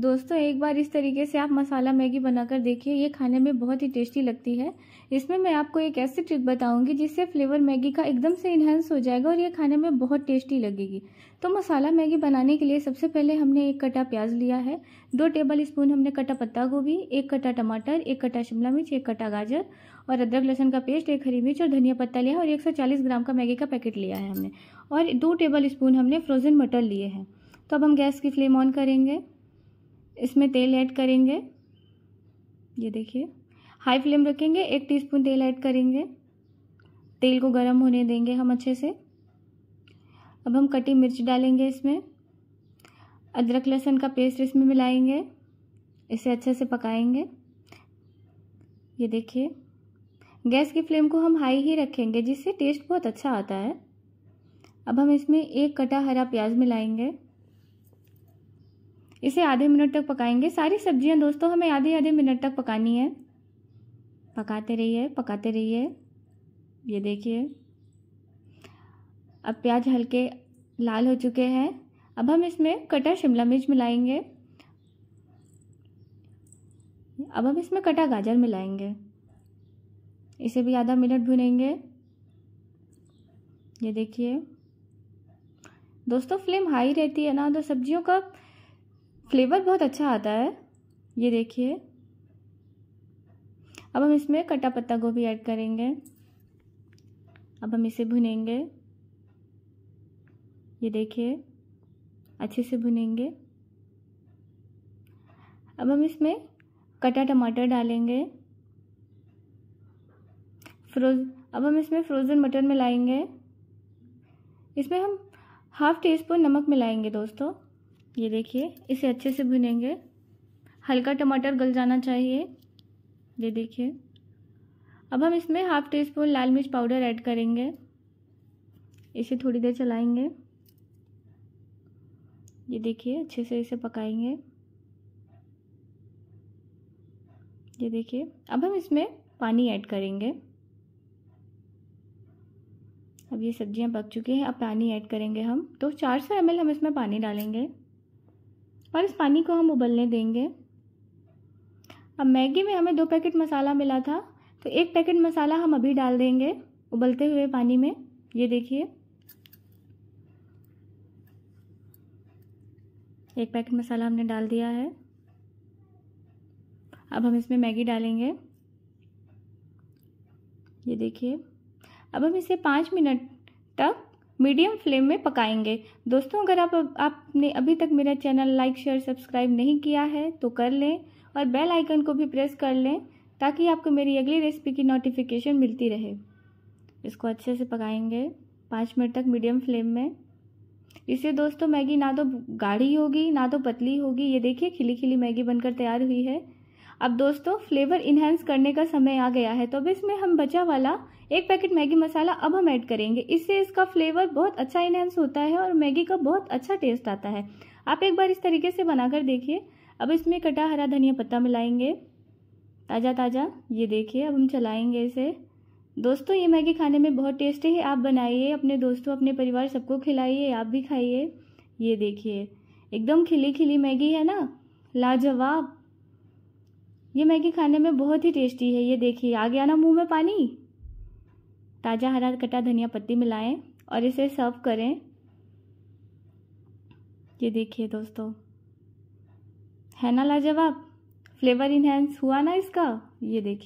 दोस्तों एक बार इस तरीके से आप मसाला मैगी बनाकर देखिए ये खाने में बहुत ही टेस्टी लगती है इसमें मैं आपको एक ऐसी ट्रिक बताऊंगी जिससे फ्लेवर मैगी का एकदम से इन्हेंस हो जाएगा और ये खाने में बहुत टेस्टी लगेगी तो मसाला मैगी बनाने के लिए सबसे पहले हमने एक कटा प्याज लिया है दो टेबल स्पून हमने कटा पत्ता गोभी एक कटा टमाटर एक कटा शिमला मिर्च एक कटा गाजर और अदरक लहसन का पेस्ट एक हरी मिर्च और धनिया पत्ता लिया और एक ग्राम का मैगी का पैकेट लिया है हमने और दो टेबल स्पून हमने फ्रोज़न मटर लिए हैं तो अब हम गैस की फ्लेम ऑन करेंगे इसमें तेल ऐड करेंगे ये देखिए हाई फ्लेम रखेंगे एक टीस्पून तेल ऐड करेंगे तेल को गर्म होने देंगे हम अच्छे से अब हम कटी मिर्च डालेंगे इसमें अदरक लहसुन का पेस्ट इसमें मिलाएंगे इसे अच्छे से पकाएंगे ये देखिए गैस की फ्लेम को हम हाई ही रखेंगे जिससे टेस्ट बहुत अच्छा आता है अब हम इसमें एक कटा हरा प्याज मिलाएंगे इसे आधे मिनट तक पकाएंगे सारी सब्जियां दोस्तों हमें आधे आधे मिनट तक पकानी है पकाते रहिए पकाते रहिए ये देखिए अब प्याज हल्के लाल हो चुके हैं अब हम इसमें कटा शिमला मिर्च मिलाएंगे अब हम इसमें कटा गाजर मिलाएंगे इसे भी आधा मिनट भुनेंगे ये देखिए दोस्तों फ्लेम हाई रहती है ना तो सब्जियों का फ्लेवर बहुत अच्छा आता है ये देखिए अब हम इसमें कटा पत्ता गोभी ऐड करेंगे अब हम इसे भुनेंगे ये देखिए अच्छे से भुनेंगे अब हम इसमें कटा टमाटर डालेंगे फ्रोज अब हम इसमें फ्रोज़न मटर मिलाएंगे इसमें हम हाफ़ टी स्पून नमक मिलाएंगे दोस्तों ये देखिए इसे अच्छे से भुनेंगे हल्का टमाटर गल जाना चाहिए ये देखिए अब हम इसमें हाफ टी स्पून लाल मिर्च पाउडर ऐड करेंगे इसे थोड़ी देर चलाएंगे ये देखिए अच्छे से इसे पकाएंगे ये देखिए अब हम इसमें पानी ऐड करेंगे अब ये सब्जियां पक चुकी हैं अब पानी ऐड करेंगे हम तो 400 एम हम इसमें पानी डालेंगे और इस पानी को हम उबलने देंगे अब मैगी में हमें दो पैकेट मसाला मिला था तो एक पैकेट मसाला हम अभी डाल देंगे उबलते हुए पानी में ये देखिए एक पैकेट मसाला हमने डाल दिया है अब हम इसमें मैगी डालेंगे ये देखिए अब हम इसे पाँच मिनट तक मीडियम फ्लेम में पकाएंगे दोस्तों अगर आप आपने अभी तक मेरा चैनल लाइक शेयर सब्सक्राइब नहीं किया है तो कर लें और बेल आइकन को भी प्रेस कर लें ताकि आपको मेरी अगली रेसिपी की नोटिफिकेशन मिलती रहे इसको अच्छे से पकाएंगे पाँच मिनट तक मीडियम फ्लेम में इससे दोस्तों मैगी ना तो गाढ़ी होगी ना तो पतली होगी ये देखिए खिली खिली मैगी बनकर तैयार हुई है अब दोस्तों फ्लेवर इन्हेंस करने का समय आ गया है तो अब इसमें हम बचा वाला एक पैकेट मैगी मसाला अब हम ऐड करेंगे इससे इसका फ्लेवर बहुत अच्छा इन्हेंस होता है और मैगी का बहुत अच्छा टेस्ट आता है आप एक बार इस तरीके से बनाकर देखिए अब इसमें कटा हरा धनिया पत्ता मिलाएंगे ताज़ा ताज़ा ये देखिए अब हम चलाएंगे इसे दोस्तों ये मैगी खाने में बहुत टेस्टी है आप बनाइए अपने दोस्तों अपने परिवार सबको खिलाइए आप भी खाइए ये देखिए एकदम खिली खिली मैगी है ना लाजवाब ये मैगी खाने में बहुत ही टेस्टी है ये देखिए आ गया ना मुंह में पानी ताज़ा हरा कटा धनिया पत्ती मिलाएं और इसे सर्व करें ये देखिए दोस्तों है ना लाजवाब फ्लेवर इन्हेंस हुआ ना इसका ये देखिए